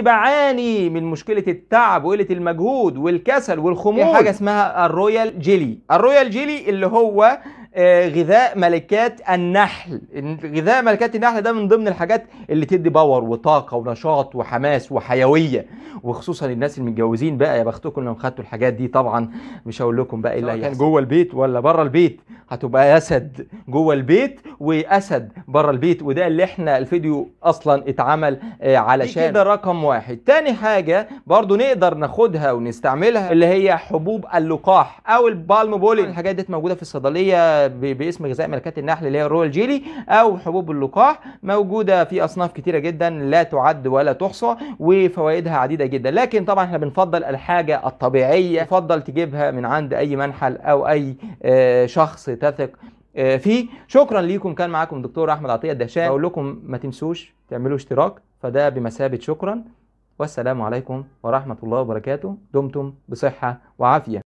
بعاني من مشكله التعب وقله المجهود والكسل والخمول في حاجه اسمها الرويال جيلي الرويال جيلي اللي هو آه، غذاء ملكات النحل غذاء ملكات النحل ده من ضمن الحاجات اللي تدي باور وطاقه ونشاط وحماس وحيويه وخصوصا الناس المتجوزين بقى يا بختكم لو خدتوا الحاجات دي طبعا مش هقول لكم بقى الا كان جوه البيت ولا بره البيت هتبقى اسد جوه البيت واسد بره البيت وده اللي احنا الفيديو اصلا اتعمل آه، علشان كده رقم واحد تاني حاجه برضو نقدر ناخدها ونستعملها اللي هي حبوب اللقاح او البالم بولي الحاجات دي موجوده في الصيدليه باسم غذاء ملكات النحل اللي هي رويال جيلي او حبوب اللقاح موجوده في اصناف كتيره جدا لا تعد ولا تحصى وفوائدها عديده جدا لكن طبعا احنا بنفضل الحاجه الطبيعيه تفضل تجيبها من عند اي منحل او اي آه، شخص تثق آه، فيه شكرا ليكم كان معاكم الدكتور احمد عطيه الدهشان بقول لكم ما تنسوش تعملوا اشتراك فده بمثابه شكرا والسلام عليكم ورحمه الله وبركاته دمتم بصحه وعافيه